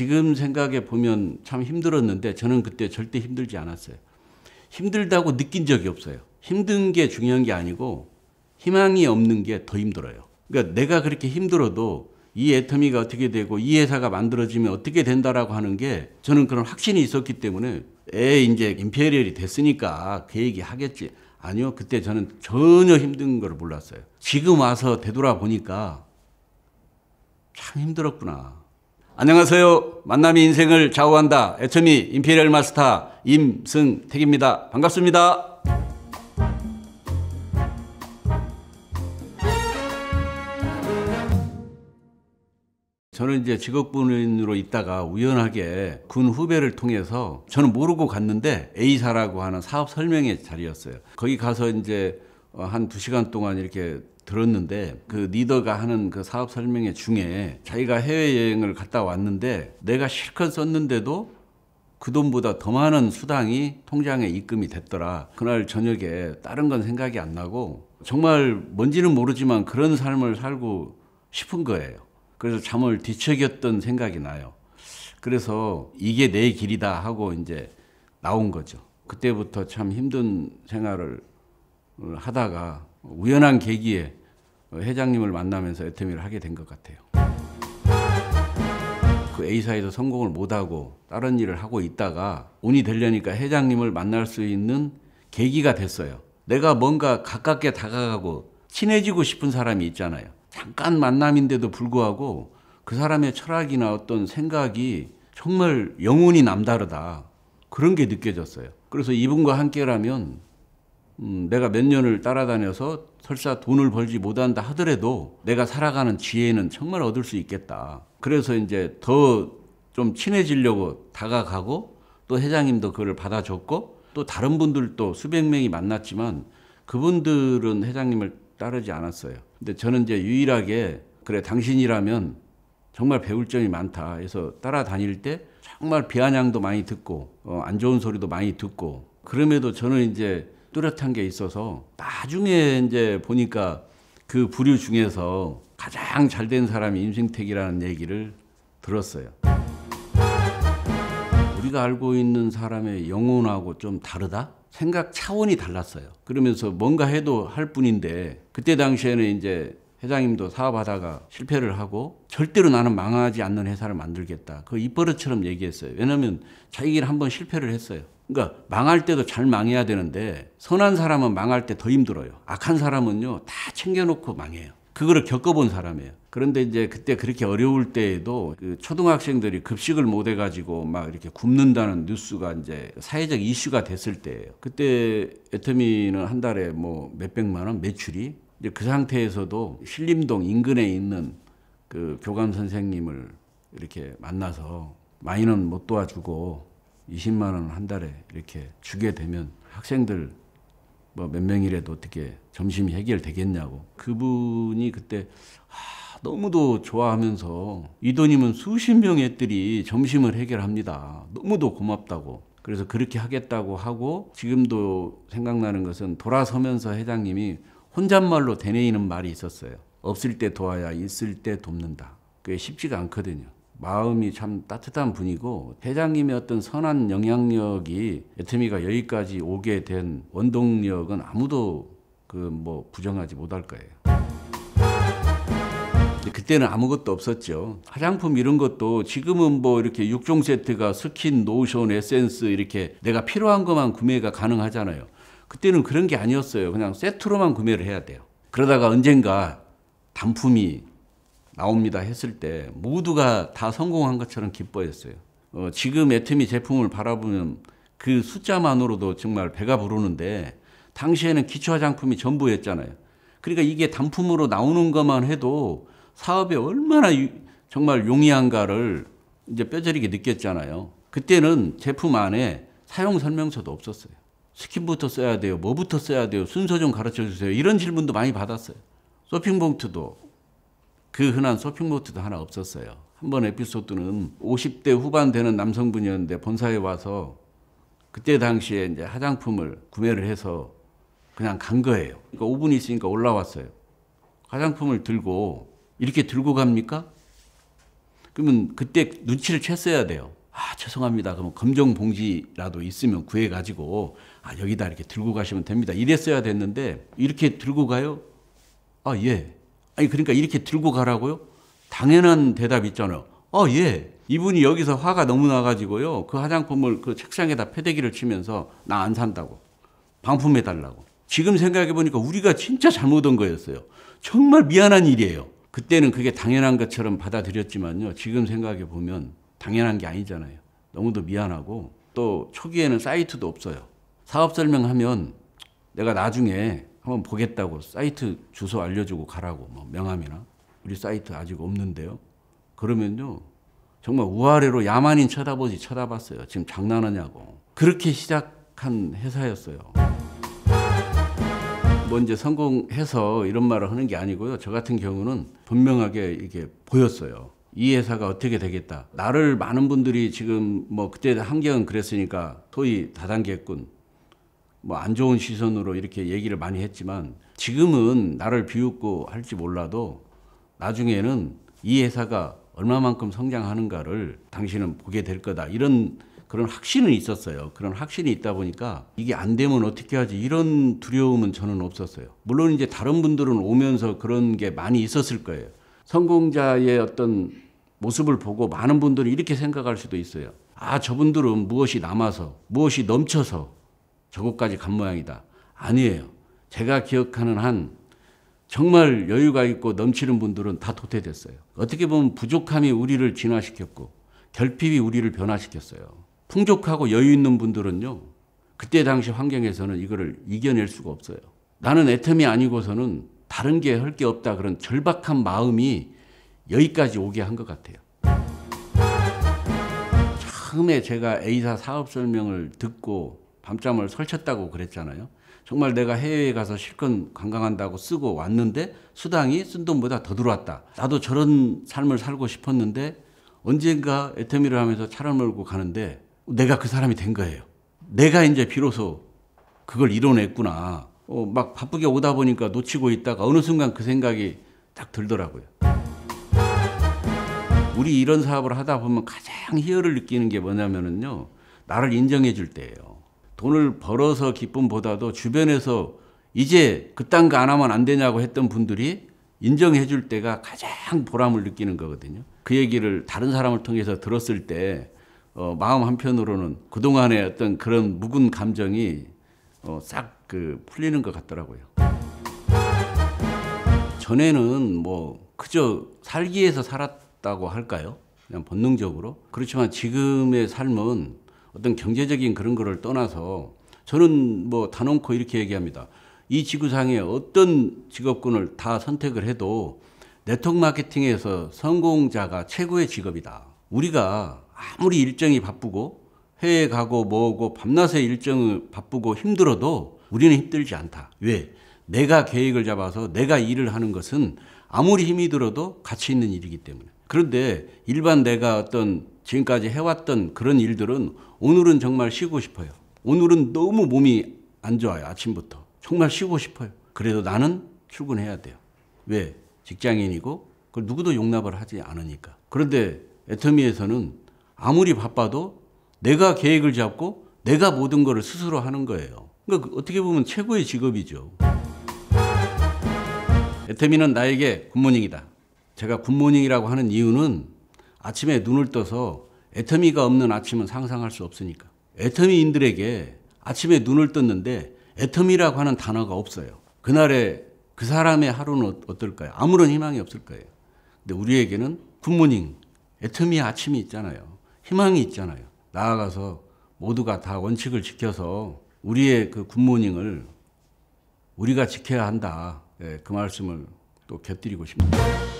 지금 생각해 보면 참 힘들었는데 저는 그때 절대 힘들지 않았어요. 힘들다고 느낀 적이 없어요. 힘든 게 중요한 게 아니고 희망이 없는 게 더 힘들어요. 그러니까 내가 그렇게 힘들어도 이 애터미가 어떻게 되고 이 회사가 만들어지면 어떻게 된다라고 하는 게 저는 그런 확신이 있었기 때문에 에 이제 임페리얼이 됐으니까 그 얘기 하겠지. 아니요. 그때 저는 전혀 힘든 걸 몰랐어요. 지금 와서 되돌아보니까 참 힘들었구나. 안녕하세요. 만남이 인생을 좌우한다. 애초미 임페리얼 마스터 임승택입니다. 반갑습니다. 저는 이제 직업군인으로 있다가 우연하게 군 후배를 통해서 저는 모르고 갔는데 A사라고 하는 사업 설명회 자리였어요. 거기 가서 이제 어, 한 두시간 동안 이렇게 들었는데 그 리더가 하는 그 사업 설명회 중에 자기가 해외여행을 갔다 왔는데 내가 실컷 썼는데도 그 돈보다 더 많은 수당이 통장에 입금이 됐더라. 그날 저녁에 다른 건 생각이 안 나고 정말 뭔지는 모르지만 그런 삶을 살고 싶은 거예요. 그래서 잠을 뒤척였던 생각이 나요. 그래서 이게 내 길이다 하고 이제 나온 거죠. 그때부터 참 힘든 생활을 하다가 우연한 계기에 회장님을 만나면서 애터미를 하게 된 것 같아요. 그 A사에서 성공을 못하고 다른 일을 하고 있다가 운이 되려니까 회장님을 만날 수 있는 계기가 됐어요. 내가 뭔가 가깝게 다가가고 친해지고 싶은 사람이 있잖아요. 잠깐 만남인데도 불구하고 그 사람의 철학이나 어떤 생각이 정말 영혼이 남다르다. 그런 게 느껴졌어요. 그래서 이분과 함께라면 음, 내가 몇 년을 따라다녀서 설사 돈을 벌지 못한다 하더라도 내가 살아가는 지혜는 정말 얻을 수 있겠다. 그래서 이제 더 좀 친해지려고 다가가고 또 회장님도 그걸 받아줬고 또 다른 분들도 수백 명이 만났지만 그분들은 회장님을 따르지 않았어요. 근데 저는 이제 유일하게 그래 당신이라면 정말 배울 점이 많다 해서 따라다닐 때 정말 비아냥도 많이 듣고 어, 안 좋은 소리도 많이 듣고 그럼에도 저는 이제 뚜렷한 게 있어서 나중에 이제 보니까 그 부류 중에서 가장 잘 된 사람이 임생택이라는 얘기를 들었어요. 우리가 알고 있는 사람의 영혼하고 좀 다르다? 생각 차원이 달랐어요. 그러면서 뭔가 해도 할 뿐인데 그때 당시에는 이제 회장님도 사업하다가 실패를 하고 절대로 나는 망하지 않는 회사를 만들겠다. 그 입버릇처럼 얘기했어요. 왜냐하면 자기가 한번 실패를 했어요. 그러니까 망할 때도 잘 망해야 되는데 선한 사람은 망할 때 더 힘들어요. 악한 사람은요 다 챙겨놓고 망해요. 그거를 겪어본 사람이에요. 그런데 이제 그때 그렇게 어려울 때에도 그 초등학생들이 급식을 못 해가지고 막 이렇게 굶는다는 뉴스가 이제 사회적 이슈가 됐을 때예요. 그때 애터미는 한 달에 뭐 몇백만 원 매출이 이제 그 상태에서도 신림동 인근에 있는 그 교감 선생님을 이렇게 만나서 많이는 못 도와주고 20만 원 한 달에 이렇게 주게 되면 학생들 뭐 몇 명이라도 어떻게 점심이 해결되겠냐고 그분이 그때 아, 너무도 좋아하면서 이 돈이면 수십 명의 애들이 점심을 해결합니다. 너무도 고맙다고 그래서 그렇게 하겠다고 하고 지금도 생각나는 것은 돌아서면서 회장님이 혼잣말로 되뇌이는 말이 있었어요. 없을 때 도와야 있을 때 돕는다. 그게 쉽지가 않거든요. 마음이 참 따뜻한 분이고 회장님의 어떤 선한 영향력이 애트미가 여기까지 오게 된 원동력은 아무도 그 뭐 부정하지 못할 거예요. 그때는 아무것도 없었죠. 화장품 이런 것도 지금은 뭐 이렇게 6종 세트가 스킨, 노션, 에센스 이렇게 내가 필요한 것만 구매가 가능하잖아요. 그때는 그런 게 아니었어요. 그냥 세트로만 구매를 해야 돼요. 그러다가 언젠가 단품이 나옵니다 했을 때 모두가 다 성공한 것처럼 기뻐했어요. 어, 지금 애터미 제품을 바라보면 그 숫자만으로도 정말 배가 부르는데 당시에는 기초 화장품이 전부였잖아요. 그러니까 이게 단품으로 나오는 것만 해도 사업에 얼마나 유, 정말 용이한가를 이제 뼈저리게 느꼈잖아요. 그때는 제품 안에 사용 설명서도 없었어요. 스킨부터 써야 돼요. 뭐부터 써야 돼요. 순서 좀 가르쳐 주세요. 이런 질문도 많이 받았어요. 쇼핑 봉투도 그 흔한 쇼핑모트도 하나 없었어요. 한 번 에피소드는 50대 후반 되는 남성분이었는데 본사에 와서 그때 당시에 이제 화장품을 구매를 해서 그냥 간 거예요. 그러니까 5분 있으니까 올라왔어요. 화장품을 들고 이렇게 들고 갑니까? 그러면 그때 눈치를 챘어야 돼요. 아, 죄송합니다. 그럼 검정 봉지라도 있으면 구해가지고, 아, 여기다 이렇게 들고 가시면 됩니다. 이랬어야 됐는데, 이렇게 들고 가요? 아, 예. 아니 그러니까 이렇게 들고 가라고요? 당연한 대답 있잖아요. 어, 예. 이분이 여기서 화가 너무 나가지고요. 그 화장품을 그 책상에다 패대기를 치면서 나 안 산다고. 방품해달라고. 지금 생각해보니까 우리가 진짜 잘못한 거였어요. 정말 미안한 일이에요. 그때는 그게 당연한 것처럼 받아들였지만요. 지금 생각해보면 당연한 게 아니잖아요. 너무도 미안하고 또 초기에는 사이트도 없어요. 사업 설명하면 내가 나중에 한번 보겠다고 사이트 주소 알려주고 가라고 뭐 명함이나 우리 사이트 아직 없는데요. 그러면요 정말 우아래로 야만인 쳐다보지 쳐다봤어요. 지금 장난하냐고 그렇게 시작한 회사였어요. 뭐 이제 성공해서 이런 말을 하는 게 아니고요. 저 같은 경우는 분명하게 이게 보였어요. 이 회사가 어떻게 되겠다. 나를 많은 분들이 지금 뭐 그때 한경은 그랬으니까 소위 다단계꾼 뭐안 좋은 시선으로 이렇게 얘기를 많이 했지만 지금은 나를 비웃고 할지 몰라도 나중에는 이 회사가 얼마만큼 성장하는가를 당신은 보게 될 거다. 이런 그런 확신은 있었어요. 그런 확신이 있다 보니까 이게 안 되면 어떻게 하지 이런 두려움은 저는 없었어요. 물론 이제 다른 분들은 오면서 그런 게 많이 있었을 거예요. 성공자의 어떤 모습을 보고 많은 분들이 이렇게 생각할 수도 있어요. 아, 저분들은 무엇이 남아서, 무엇이 넘쳐서 저것까지간 모양이다. 아니에요. 제가 기억하는 한 정말 여유가 있고 넘치는 분들은 다 도태됐어요. 어떻게 보면 부족함이 우리를 진화시켰고 결핍이 우리를 변화시켰어요. 풍족하고 여유 있는 분들은요. 그때 당시 환경에서는 이거를 이겨낼 수가 없어요. 나는 애텀이 아니고서는 다른 게 할 게 없다 그런 절박한 마음이 여기까지 오게 한 것 같아요. 처음에 제가 A사 사업 설명을 듣고 밤잠을 설쳤다고 그랬잖아요. 정말 내가 해외에 가서 실컷 관광한다고 쓰고 왔는데 수당이 쓴 돈보다 더 들어왔다. 나도 저런 삶을 살고 싶었는데 언젠가 애터미를 하면서 차를 몰고 가는데 내가 그 사람이 된 거예요. 내가 이제 비로소 그걸 이뤄냈구나. 어, 막 바쁘게 오다 보니까 놓치고 있다가 어느 순간 그 생각이 딱 들더라고요. 우리 이런 사업을 하다 보면 가장 희열을 느끼는 게 뭐냐면은요. 나를 인정해 줄 때예요. 돈을 벌어서 기쁨보다도 주변에서 이제 그딴 거안 그 하면 안 되냐고 했던 분들이 인정해 줄 때가 가장 보람을 느끼는 거거든요. 그 얘기를 다른 사람을 통해서 들었을 때 어, 마음 한편으로는 그동안의 어떤 그런 묵은 감정이 어, 싹그 풀리는 것 같더라고요. 전에는 뭐 그저 살기 위해서 살았다고 할까요? 그냥 본능적으로. 그렇지만 지금의 삶은 어떤 경제적인 그런 거를 떠나서 저는 뭐 단언코 이렇게 얘기합니다. 이 지구상에 어떤 직업군을 다 선택을 해도 네트워크 마케팅에서 성공자가 최고의 직업이다. 우리가 아무리 일정이 바쁘고 해외 가고 뭐고 밤낮의 일정을 바쁘고 힘들어도 우리는 힘들지 않다. 왜? 내가 계획을 잡아서 내가 일을 하는 것은 아무리 힘이 들어도 가치 있는 일이기 때문에. 그런데 일반 내가 어떤 지금까지 해왔던 그런 일들은 오늘은 정말 쉬고 싶어요. 오늘은 너무 몸이 안 좋아요. 아침부터. 정말 쉬고 싶어요. 그래도 나는 출근해야 돼요. 왜? 직장인이고 그걸 누구도 용납을 하지 않으니까. 그런데 애터미에서는 아무리 바빠도 내가 계획을 잡고 내가 모든 것 스스로 하는 거예요. 그러니까 그 어떻게 보면 최고의 직업이죠. 애터미는 나에게 굿모닝이다. 제가 굿모닝이라고 하는 이유는 아침에 눈을 떠서 애터미가 없는 아침은 상상할 수 없으니까. 애터미인들에게 아침에 눈을 떴는데 애터미라고 하는 단어가 없어요. 그날의 그 사람의 하루는 어, 어떨까요? 아무런 희망이 없을 거예요. 근데 우리에게는 굿모닝, 애터미 의 아침이 있잖아요. 희망이 있잖아요. 나아가서 모두가 다 원칙을 지켜서 우리의 그 굿모닝을 우리가 지켜야 한다. 예, 그 말씀을 또 곁들이고 싶습니다.